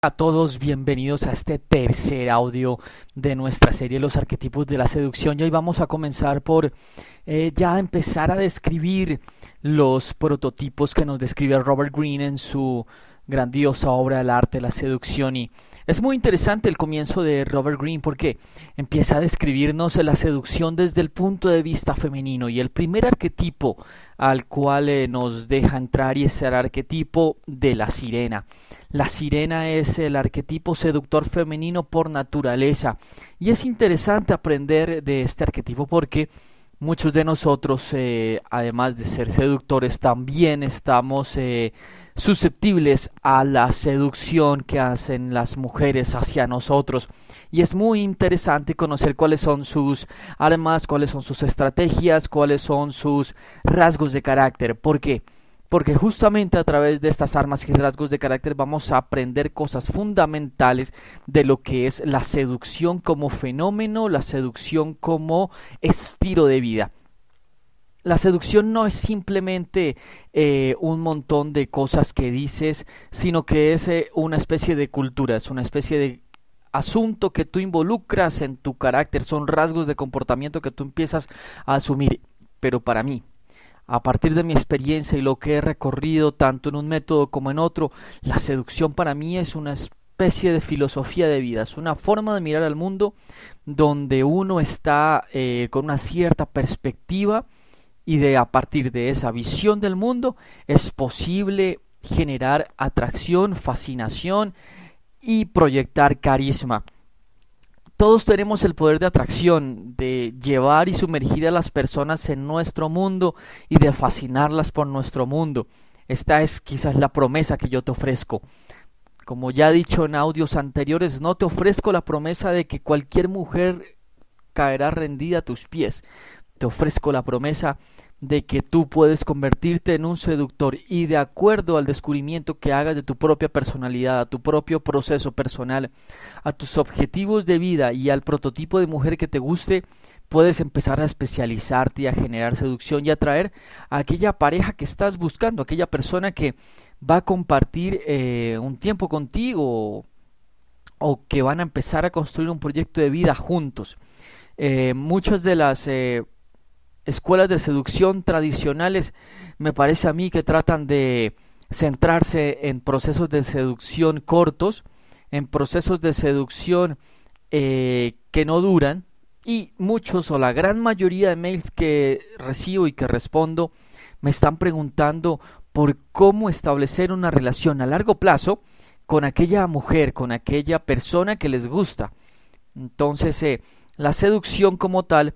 a todos, bienvenidos a este tercer audio de nuestra serie Los arquetipos de la seducción. Y hoy vamos a comenzar por eh, ya empezar a describir los prototipos que nos describe Robert Greene en su grandiosa obra El arte de la seducción. Y es muy interesante el comienzo de Robert Greene porque empieza a describirnos la seducción desde el punto de vista femenino. Y el primer arquetipo al cual eh, nos deja entrar y es el arquetipo de la sirena. La sirena es el arquetipo seductor femenino por naturaleza y es interesante aprender de este arquetipo porque Muchos de nosotros, eh, además de ser seductores, también estamos eh, susceptibles a la seducción que hacen las mujeres hacia nosotros. Y es muy interesante conocer cuáles son sus además, cuáles son sus estrategias, cuáles son sus rasgos de carácter. qué? Porque porque justamente a través de estas armas y rasgos de carácter vamos a aprender cosas fundamentales de lo que es la seducción como fenómeno, la seducción como estilo de vida. La seducción no es simplemente eh, un montón de cosas que dices, sino que es eh, una especie de cultura, es una especie de asunto que tú involucras en tu carácter, son rasgos de comportamiento que tú empiezas a asumir. Pero para mí, a partir de mi experiencia y lo que he recorrido tanto en un método como en otro, la seducción para mí es una especie de filosofía de vida, es una forma de mirar al mundo donde uno está eh, con una cierta perspectiva y de a partir de esa visión del mundo es posible generar atracción, fascinación y proyectar carisma. Todos tenemos el poder de atracción, de llevar y sumergir a las personas en nuestro mundo y de fascinarlas por nuestro mundo. Esta es quizás la promesa que yo te ofrezco. Como ya he dicho en audios anteriores, no te ofrezco la promesa de que cualquier mujer caerá rendida a tus pies. Te ofrezco la promesa de que tú puedes convertirte en un seductor y de acuerdo al descubrimiento que hagas de tu propia personalidad, a tu propio proceso personal, a tus objetivos de vida y al prototipo de mujer que te guste, puedes empezar a especializarte y a generar seducción y atraer a aquella pareja que estás buscando, aquella persona que va a compartir eh, un tiempo contigo o que van a empezar a construir un proyecto de vida juntos. Eh, muchas de las eh, escuelas de seducción tradicionales me parece a mí que tratan de centrarse en procesos de seducción cortos, en procesos de seducción eh, que no duran y muchos o la gran mayoría de mails que recibo y que respondo me están preguntando por cómo establecer una relación a largo plazo con aquella mujer, con aquella persona que les gusta. Entonces, eh, la seducción como tal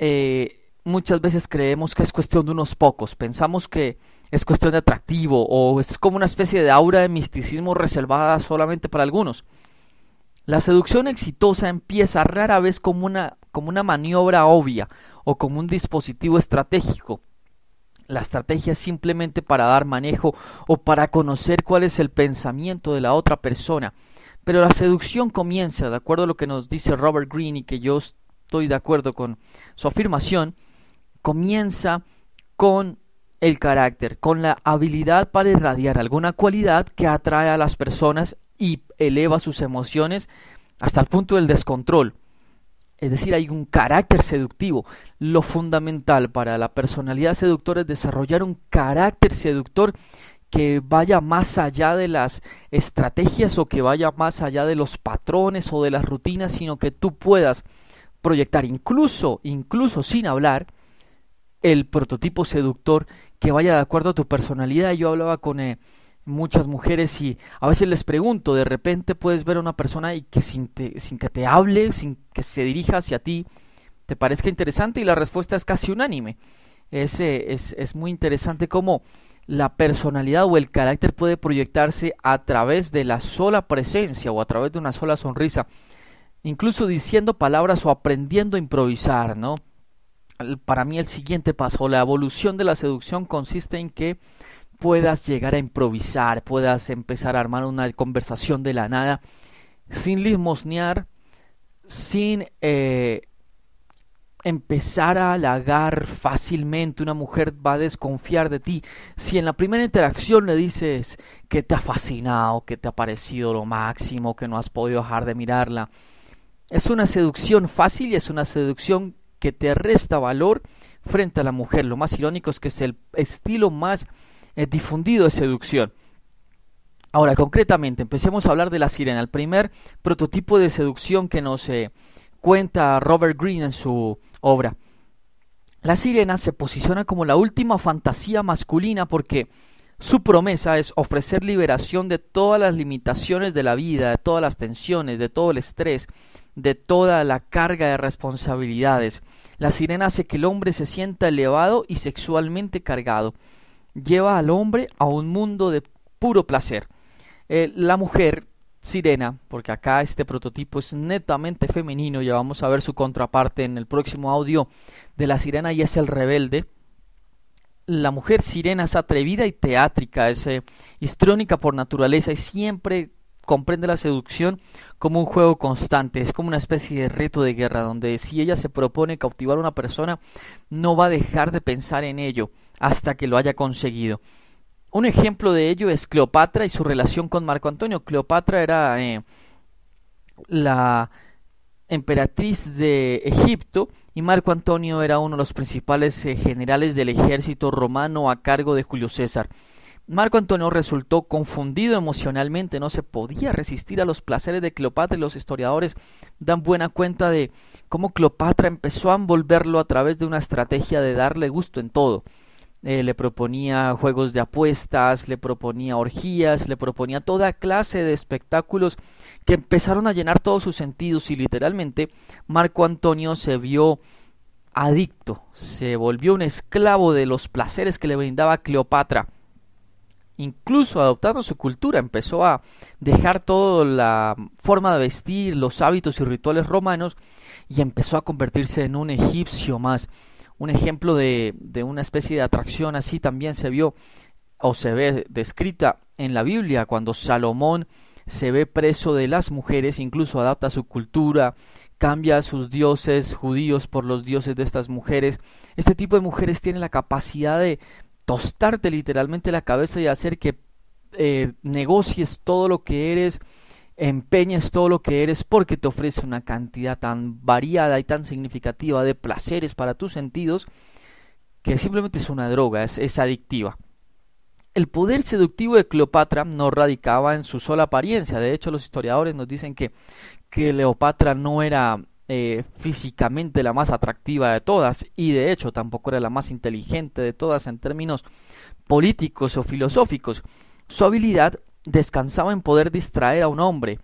eh, muchas veces creemos que es cuestión de unos pocos, pensamos que es cuestión de atractivo o es como una especie de aura de misticismo reservada solamente para algunos. La seducción exitosa empieza rara vez como una, como una maniobra obvia o como un dispositivo estratégico. La estrategia es simplemente para dar manejo o para conocer cuál es el pensamiento de la otra persona. Pero la seducción comienza, de acuerdo a lo que nos dice Robert Greene y que yo estoy de acuerdo con su afirmación, comienza con el carácter, con la habilidad para irradiar alguna cualidad que atrae a las personas y eleva sus emociones hasta el punto del descontrol. Es decir, hay un carácter seductivo. Lo fundamental para la personalidad seductora es desarrollar un carácter seductor que vaya más allá de las estrategias o que vaya más allá de los patrones o de las rutinas, sino que tú puedas proyectar incluso, incluso sin hablar, el prototipo seductor que vaya de acuerdo a tu personalidad. Yo hablaba con eh, muchas mujeres y a veces les pregunto, de repente puedes ver a una persona y que sin, sin que te hable, sin que se dirija hacia ti, te parezca interesante y la respuesta es casi unánime. Es, eh, es, es muy interesante cómo la personalidad o el carácter puede proyectarse a través de la sola presencia o a través de una sola sonrisa, incluso diciendo palabras o aprendiendo a improvisar, ¿no? para mí el siguiente paso, la evolución de la seducción consiste en que puedas llegar a improvisar, puedas empezar a armar una conversación de la nada, sin limosnear, sin eh, empezar a halagar fácilmente. Una mujer va a desconfiar de ti. Si en la primera interacción le dices que te ha fascinado, que te ha parecido lo máximo, que no has podido dejar de mirarla, es una seducción fácil y es una seducción que te resta valor frente a la mujer. Lo más irónico es que es el estilo más eh, difundido de seducción. Ahora, concretamente, empecemos a hablar de la sirena, el primer prototipo de seducción que nos eh, cuenta Robert Greene en su obra. La sirena se posiciona como la última fantasía masculina porque su promesa es ofrecer liberación de todas las limitaciones de la vida, de todas las tensiones, de todo el estrés, de toda la carga de responsabilidades. La sirena hace que el hombre se sienta elevado y sexualmente cargado. Lleva al hombre a un mundo de puro placer. Eh, la mujer sirena, porque acá este prototipo es netamente femenino, ya vamos a ver su contraparte en el próximo audio de la sirena y es el rebelde. La mujer sirena es atrevida y teátrica, es eh, histrónica por naturaleza y siempre comprende la seducción como un juego constante, es como una especie de reto de guerra, donde si ella se propone cautivar a una persona, no va a dejar de pensar en ello hasta que lo haya conseguido. Un ejemplo de ello es Cleopatra y su relación con Marco Antonio. Cleopatra era eh, la emperatriz de Egipto y Marco Antonio era uno de los principales eh, generales del ejército romano a cargo de Julio César. Marco Antonio resultó confundido emocionalmente, no se podía resistir a los placeres de Cleopatra y los historiadores dan buena cuenta de cómo Cleopatra empezó a envolverlo a través de una estrategia de darle gusto en todo. Eh, le proponía juegos de apuestas, le proponía orgías, le proponía toda clase de espectáculos que empezaron a llenar todos sus sentidos y literalmente Marco Antonio se vio adicto, se volvió un esclavo de los placeres que le brindaba Cleopatra incluso adoptando su cultura, empezó a dejar toda la forma de vestir, los hábitos y rituales romanos y empezó a convertirse en un egipcio más. Un ejemplo de, una especie de atracción así también se vio o se ve descrita en la Biblia cuando Salomón se ve preso de las mujeres, incluso adapta su cultura, cambia a sus dioses judíos por los dioses de estas mujeres. Este tipo de mujeres tienen la capacidad de tostarte literalmente la cabeza y hacer que eh, negocies todo lo que eres, empeñes todo lo que eres porque te ofrece una cantidad tan variada y tan significativa de placeres para tus sentidos que simplemente es una droga, es, adictiva. El poder seductivo de Cleopatra no radicaba en su sola apariencia, de hecho los historiadores nos dicen que Cleopatra no era eh, físicamente la más atractiva de todas y de hecho tampoco era la más inteligente de todas en términos políticos o filosóficos. Su habilidad descansaba en poder distraer a un hombre.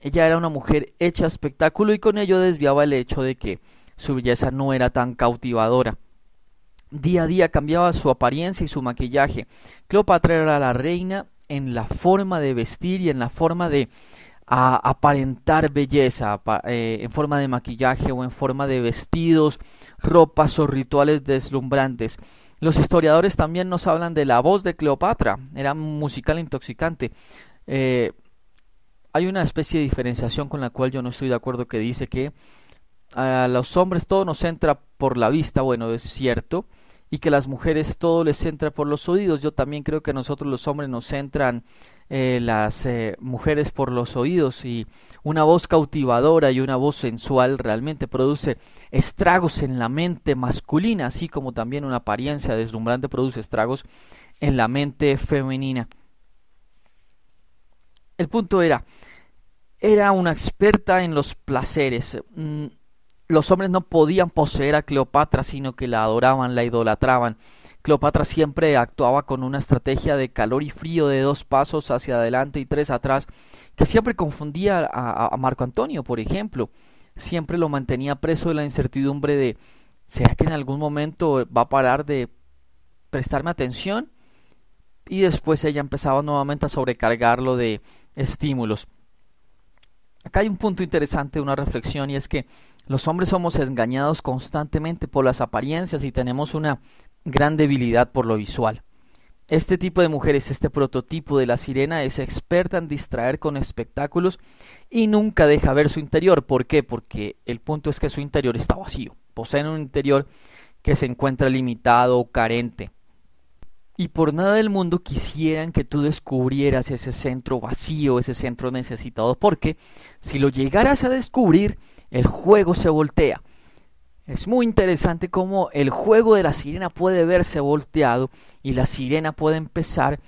Ella era una mujer hecha espectáculo y con ello desviaba el hecho de que su belleza no era tan cautivadora. Día a día cambiaba su apariencia y su maquillaje. Cleopatra era la reina en la forma de vestir y en la forma de a aparentar belleza eh, en forma de maquillaje o en forma de vestidos, ropas o rituales deslumbrantes. Los historiadores también nos hablan de la voz de Cleopatra, era musical e intoxicante. Eh, hay una especie de diferenciación con la cual yo no estoy de acuerdo que dice que a ah, los hombres todo nos entra por la vista, bueno, es cierto, y que las mujeres todo les entra por los oídos. Yo también creo que nosotros los hombres nos entran eh, las eh, mujeres por los oídos y una voz cautivadora y una voz sensual realmente produce estragos en la mente masculina, así como también una apariencia deslumbrante produce estragos en la mente femenina. El punto era, era una experta en los placeres. Mm, los hombres no podían poseer a Cleopatra, sino que la adoraban, la idolatraban. Cleopatra siempre actuaba con una estrategia de calor y frío de dos pasos hacia adelante y tres atrás, que siempre confundía a, Marco Antonio, por ejemplo. Siempre lo mantenía preso de la incertidumbre de, ¿será que en algún momento va a parar de prestarme atención? Y después ella empezaba nuevamente a sobrecargarlo de estímulos. Acá hay un punto interesante, una reflexión, y es que los hombres somos engañados constantemente por las apariencias y tenemos una gran debilidad por lo visual. Este tipo de mujeres, este prototipo de la sirena, es experta en distraer con espectáculos y nunca deja ver su interior. ¿Por qué? Porque el punto es que su interior está vacío. Poseen un interior que se encuentra limitado o carente. Y por nada del mundo quisieran que tú descubrieras ese centro vacío, ese centro necesitado, porque si lo llegaras a descubrir, el juego se voltea. Es muy interesante cómo el juego de la sirena puede verse volteado y la sirena puede empezar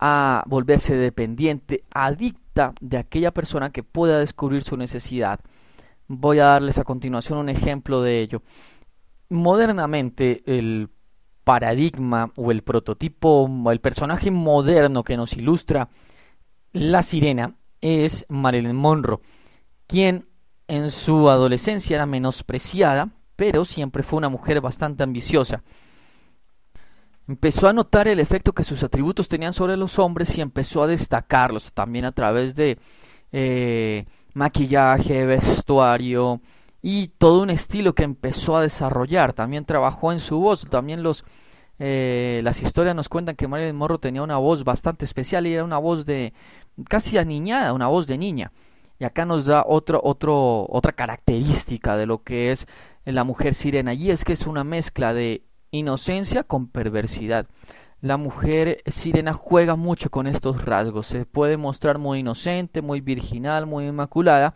a volverse dependiente, adicta de aquella persona que pueda descubrir su necesidad. Voy a darles a continuación un ejemplo de ello. Modernamente, el paradigma o el prototipo, el personaje moderno que nos ilustra la sirena es Marilyn Monroe, quien en su adolescencia era menospreciada, pero siempre fue una mujer bastante ambiciosa. Empezó a notar el efecto que sus atributos tenían sobre los hombres y empezó a destacarlos también a través de eh, maquillaje, vestuario y todo un estilo que empezó a desarrollar. También trabajó en su voz, también los, eh, las historias nos cuentan que Marilyn Morro tenía una voz bastante especial y era una voz de casi aniñada, una voz de niña. Y acá nos da otra otra otra característica de lo que es la mujer sirena. Y es que es una mezcla de inocencia con perversidad. La mujer sirena juega mucho con estos rasgos. Se puede mostrar muy inocente, muy virginal, muy inmaculada,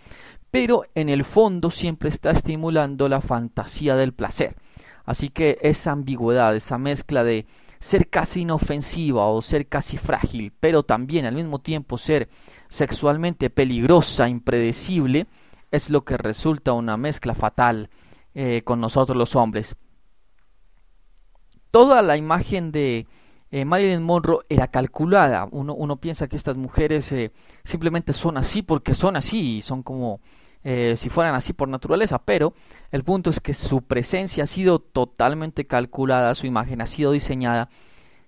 pero en el fondo siempre está estimulando la fantasía del placer. Así que esa ambigüedad, esa mezcla de ser casi inofensiva o ser casi frágil, pero también al mismo tiempo ser sexualmente peligrosa, impredecible, es lo que resulta una mezcla fatal eh, con nosotros los hombres. Toda la imagen de eh, Marilyn Monroe era calculada. Uno, uno piensa que estas mujeres eh, simplemente son así porque son así y son como eh, si fueran así por naturaleza, pero el punto es que su presencia ha sido totalmente calculada, su imagen ha sido diseñada.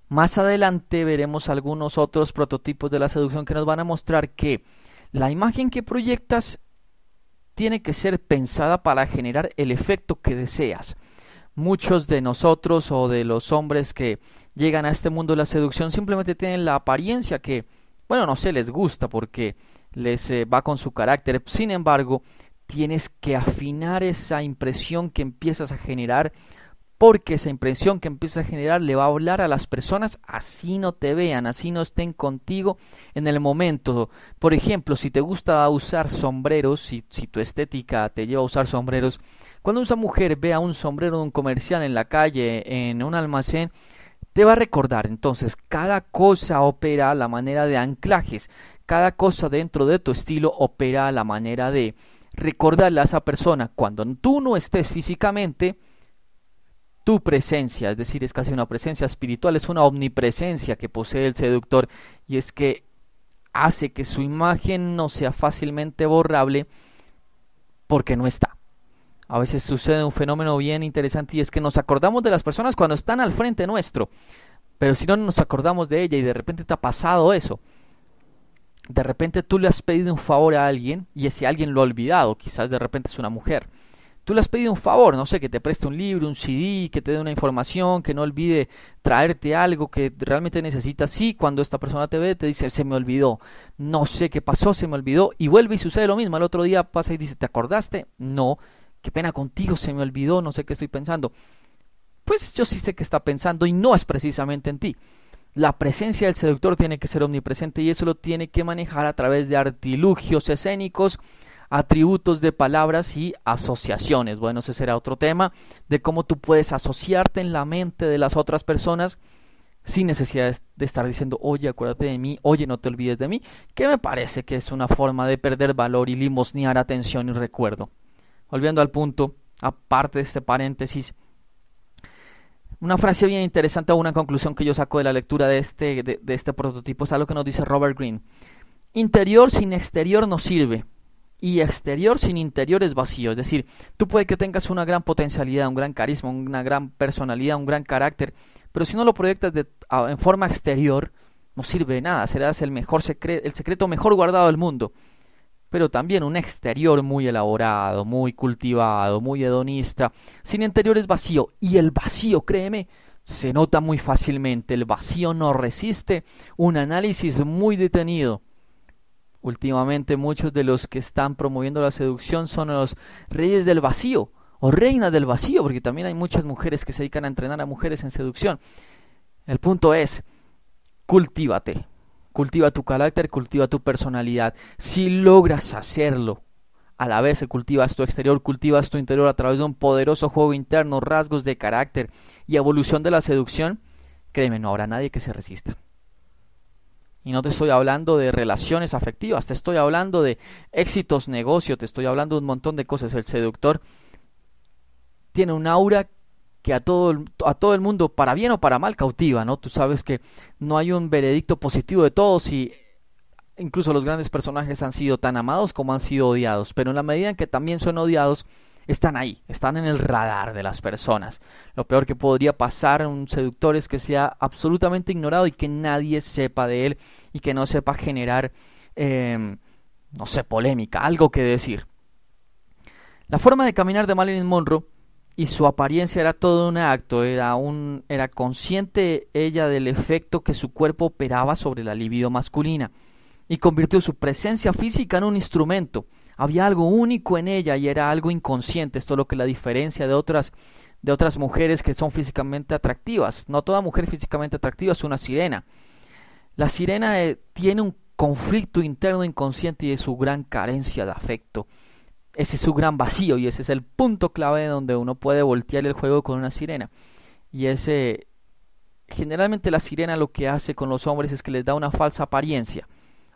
Más adelante veremos algunos otros prototipos de la seducción que nos van a mostrar que la imagen que proyectas tiene que ser pensada para generar el efecto que deseas. Muchos de nosotros o de los hombres que llegan a este mundo de la seducción simplemente tienen la apariencia que, bueno, no se les gusta porque les eh, va con su carácter. Sin embargo, tienes que afinar esa impresión que empiezas a generar porque esa impresión que empiezas a generar le va a hablar a las personas así no te vean, así no estén contigo en el momento. Por ejemplo, si te gusta usar sombreros, si, tu estética te lleva a usar sombreros, cuando una mujer vea un sombrero de un comercial en la calle, en un almacén, te va a recordar. Entonces, cada cosa opera la manera de anclajes cada cosa dentro de tu estilo opera a la manera de recordarle a esa persona cuando tú no estés físicamente tu presencia, es decir, es casi una presencia espiritual, es una omnipresencia que posee el seductor y es que hace que su imagen no sea fácilmente borrable porque no está. A veces sucede un fenómeno bien interesante y es que nos acordamos de las personas cuando están al frente nuestro, pero si no nos acordamos de ella y de repente te ha pasado eso de repente tú le has pedido un favor a alguien y ese alguien lo ha olvidado, quizás de repente es una mujer. Tú le has pedido un favor, no sé, que te preste un libro, un CD, que te dé una información, que no olvide traerte algo que realmente necesitas. sí cuando esta persona te ve, te dice, se me olvidó, no sé qué pasó, se me olvidó. Y vuelve y sucede lo mismo. Al otro día pasa y dice, ¿te acordaste? No, qué pena contigo, se me olvidó, no sé qué estoy pensando. Pues yo sí sé que está pensando y no es precisamente en ti. La presencia del seductor tiene que ser omnipresente y eso lo tiene que manejar a través de artilugios escénicos, atributos de palabras y asociaciones. Bueno, ese será otro tema de cómo tú puedes asociarte en la mente de las otras personas sin necesidad de estar diciendo, oye, acuérdate de mí, oye, no te olvides de mí, que me parece que es una forma de perder valor y limosnear atención y recuerdo. Volviendo al punto, aparte de este paréntesis, una frase bien interesante o una conclusión que yo saco de la lectura de este, de, este prototipo es algo que nos dice Robert Green Interior sin exterior no sirve y exterior sin interior es vacío. Es decir, tú puede que tengas una gran potencialidad, un gran carisma, una gran personalidad, un gran carácter, pero si no lo proyectas de, en forma exterior, no sirve de nada. Serás el, mejor el secreto mejor guardado del mundo pero también un exterior muy elaborado, muy cultivado, muy hedonista. Sin interior es vacío y el vacío, créeme, se nota muy fácilmente. El vacío no resiste un análisis muy detenido. Últimamente muchos de los que están promoviendo la seducción son los reyes del vacío o reinas del vacío, porque también hay muchas mujeres que se dedican a entrenar a mujeres en seducción. El punto es, cultívate, cultiva tu carácter, cultiva tu personalidad. Si logras hacerlo, a la vez se cultivas tu exterior, cultivas tu interior a través de un poderoso juego interno, rasgos de carácter y evolución de la seducción, créeme, no habrá nadie que se resista. Y no te estoy hablando de relaciones afectivas, te estoy hablando de éxitos, negocio, te estoy hablando de un montón de cosas. El seductor tiene un aura que a todo, a todo el mundo, para bien o para mal, cautiva, ¿no? Tú sabes que no hay un veredicto positivo de todos y incluso los grandes personajes han sido tan amados como han sido odiados, pero en la medida en que también son odiados, están ahí, están en el radar de las personas. Lo peor que podría pasar a un seductor es que sea absolutamente ignorado y que nadie sepa de él y que no sepa generar, em, no sé, polémica, algo que decir. La forma de caminar de Marilyn Monroe y su apariencia era todo un acto, era, un, era consciente ella del efecto que su cuerpo operaba sobre la libido masculina y convirtió su presencia física en un instrumento. Había algo único en ella y era algo inconsciente, esto es lo que la diferencia de otras de otras mujeres que son físicamente atractivas. No toda mujer físicamente atractiva es una sirena. La sirena eh, tiene un conflicto interno inconsciente y de su gran carencia de afecto ese es su gran vacío y ese es el punto clave donde uno puede voltear el juego con una sirena. Y ese eh, generalmente la sirena lo que hace con los hombres es que les da una falsa apariencia,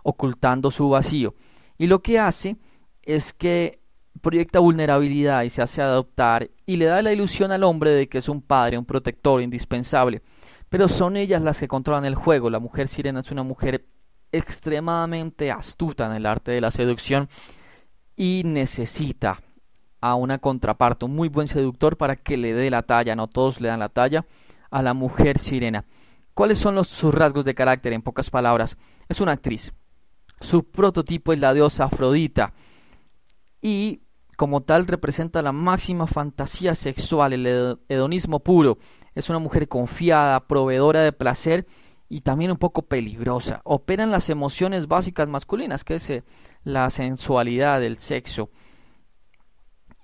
ocultando su vacío. Y lo que hace es que proyecta vulnerabilidad y se hace adoptar y le da la ilusión al hombre de que es un padre, un protector indispensable. Pero son ellas las que controlan el juego. La mujer sirena es una mujer extremadamente astuta en el arte de la seducción y necesita a una contraparte, un muy buen seductor para que le dé la talla, no todos le dan la talla, a la mujer sirena. ¿Cuáles son sus rasgos de carácter? En pocas palabras, es una actriz. Su prototipo es la diosa Afrodita y como tal representa la máxima fantasía sexual, el hedonismo puro. Es una mujer confiada, proveedora de placer y también un poco peligrosa. Operan las emociones básicas masculinas, que es eh, la sensualidad, el sexo.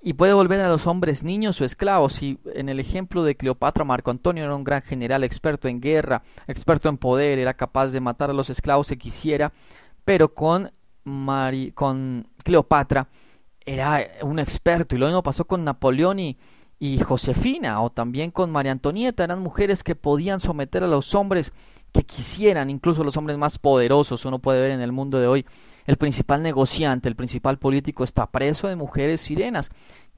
Y puede volver a los hombres niños o esclavos. Y en el ejemplo de Cleopatra, Marco Antonio era un gran general, experto en guerra, experto en poder, era capaz de matar a los esclavos si quisiera, pero con, con Cleopatra era eh, un experto. Y lo mismo pasó con Napoleón y Josefina, o también con María Antonieta, eran mujeres que podían someter a los hombres que quisieran incluso los hombres más poderosos, uno puede ver en el mundo de hoy, el principal negociante, el principal político está preso de mujeres sirenas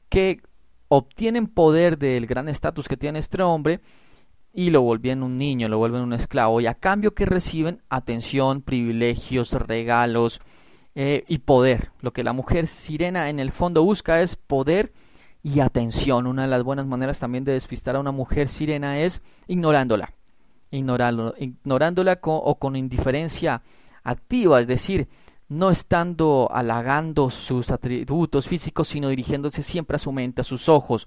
que obtienen poder del gran estatus que tiene este hombre y lo vuelven un niño, lo vuelven un esclavo y a cambio que reciben atención, privilegios, regalos eh, y poder. Lo que la mujer sirena en el fondo busca es poder y atención. Una de las buenas maneras también de despistar a una mujer sirena es ignorándola ignorándola o con indiferencia activa, es decir, no estando halagando sus atributos físicos, sino dirigiéndose siempre a su mente, a sus ojos,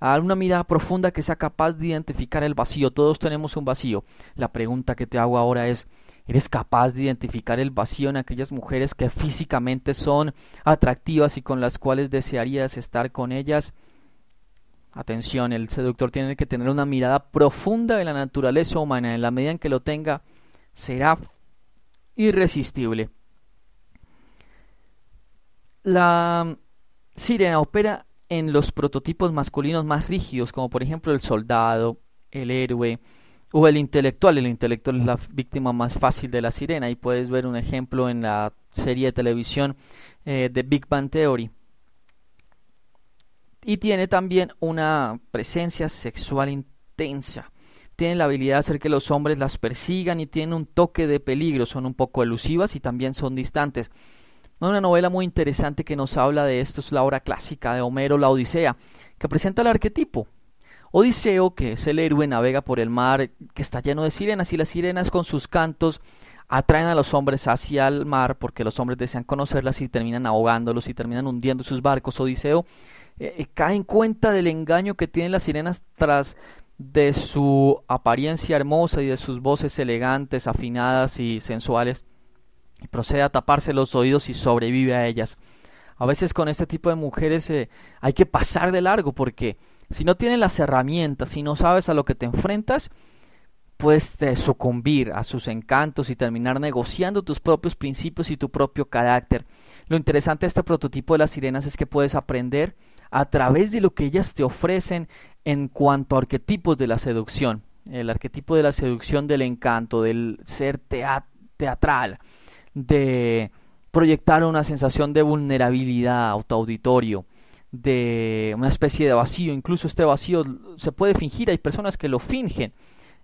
a una mirada profunda que sea capaz de identificar el vacío. Todos tenemos un vacío. La pregunta que te hago ahora es, ¿eres capaz de identificar el vacío en aquellas mujeres que físicamente son atractivas y con las cuales desearías estar con ellas? Atención, el seductor tiene que tener una mirada profunda de la naturaleza humana. En la medida en que lo tenga, será irresistible. La sirena opera en los prototipos masculinos más rígidos, como por ejemplo el soldado, el héroe o el intelectual. El intelectual es la víctima más fácil de la sirena y puedes ver un ejemplo en la serie de televisión eh, de Big Bang Theory y tiene también una presencia sexual intensa. Tiene la habilidad de hacer que los hombres las persigan y tienen un toque de peligro, son un poco elusivas y también son distantes. Una novela muy interesante que nos habla de esto es la obra clásica de Homero, La Odisea, que presenta el arquetipo. Odiseo, que es el héroe, navega por el mar que está lleno de sirenas y las sirenas con sus cantos atraen a los hombres hacia el mar porque los hombres desean conocerlas y terminan ahogándolos y terminan hundiendo sus barcos. Odiseo cae en cuenta del engaño que tienen las sirenas tras de su apariencia hermosa y de sus voces elegantes, afinadas y sensuales, y procede a taparse los oídos y sobrevive a ellas. A veces con este tipo de mujeres eh, hay que pasar de largo porque si no tienes las herramientas, si no sabes a lo que te enfrentas, puedes eh, sucumbir a sus encantos y terminar negociando tus propios principios y tu propio carácter. Lo interesante de este prototipo de las sirenas es que puedes aprender a través de lo que ellas te ofrecen en cuanto a arquetipos de la seducción. El arquetipo de la seducción del encanto, del ser teatral, de proyectar una sensación de vulnerabilidad autoauditorio, de una especie de vacío. Incluso este vacío se puede fingir, hay personas que lo fingen,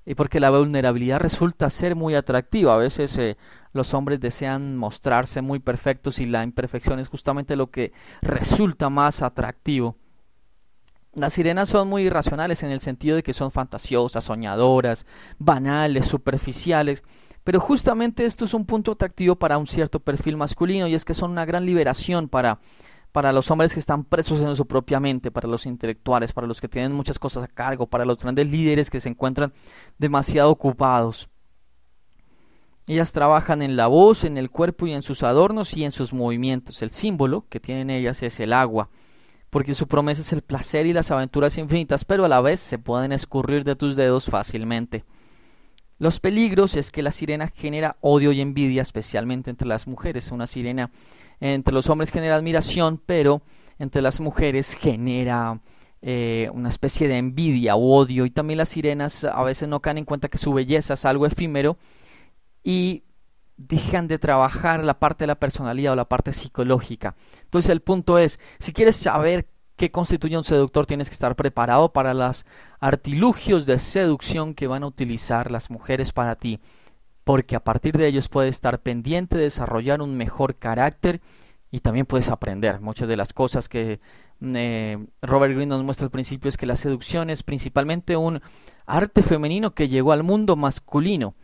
eh, porque la vulnerabilidad resulta ser muy atractiva. A veces eh, los hombres desean mostrarse muy perfectos y la imperfección es justamente lo que resulta más atractivo. Las sirenas son muy irracionales en el sentido de que son fantasiosas, soñadoras, banales, superficiales, pero justamente esto es un punto atractivo para un cierto perfil masculino y es que son una gran liberación para para los hombres que están presos en su propia mente, para los intelectuales, para los que tienen muchas cosas a cargo, para los grandes líderes que se encuentran demasiado ocupados. Ellas trabajan en la voz, en el cuerpo y en sus adornos y en sus movimientos. El símbolo que tienen ellas es el agua, porque su promesa es el placer y las aventuras infinitas, pero a la vez se pueden escurrir de tus dedos fácilmente. Los peligros es que la sirena genera odio y envidia, especialmente entre las mujeres. Una sirena entre los hombres genera admiración, pero entre las mujeres genera eh, una especie de envidia o odio. Y también las sirenas a veces no caen en cuenta que su belleza es algo efímero y dejan de trabajar la parte de la personalidad o la parte psicológica. Entonces el punto es, si quieres saber qué constituye un seductor, tienes que estar preparado para los artilugios de seducción que van a utilizar las mujeres para ti, porque a partir de ellos puedes estar pendiente de desarrollar un mejor carácter y también puedes aprender. Muchas de las cosas que mm, eh, Robert Greene nos muestra al principio es que la seducción es principalmente un arte femenino que llegó al mundo masculino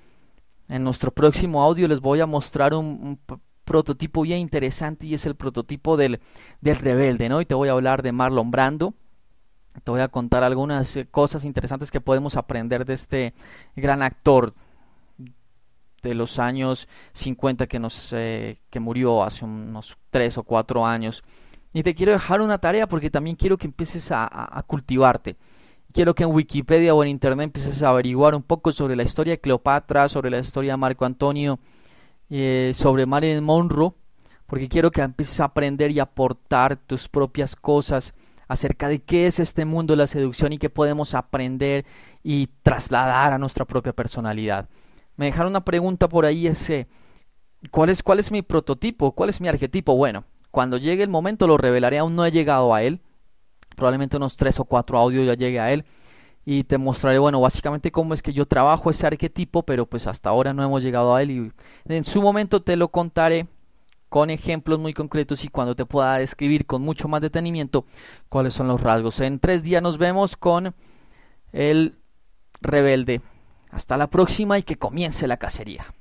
en nuestro próximo audio les voy a mostrar un, prototipo bien interesante y es el prototipo del, del rebelde, ¿no? Y te voy a hablar de Marlon Brando. Te voy a contar algunas eh, cosas interesantes que podemos aprender de este gran actor de los años 50 que, nos, eh, que murió hace unos 3 o 4 años. Y te quiero dejar una tarea porque también quiero que empieces a cultivarte quiero que en Wikipedia o en Internet empieces a averiguar un poco sobre la historia de Cleopatra, sobre la historia de Marco Antonio, eh, sobre Marilyn Monroe, porque quiero que empieces a aprender y aportar tus propias cosas acerca de qué es este mundo de la seducción y qué podemos aprender y trasladar a nuestra propia personalidad. Me dejaron una pregunta por ahí, ese, ¿cuál es, cuál es mi prototipo? ¿Cuál es mi arquetipo? Bueno, cuando llegue el momento lo revelaré, aún no he llegado a él probablemente unos tres o cuatro audios ya llegue a él y te mostraré, bueno, básicamente cómo es que yo trabajo ese arquetipo, pero pues hasta ahora no hemos llegado a él y en su momento te lo contaré con ejemplos muy concretos y cuando te pueda describir con mucho más detenimiento cuáles son los rasgos. En tres días nos vemos con el rebelde. Hasta la próxima y que comience la cacería.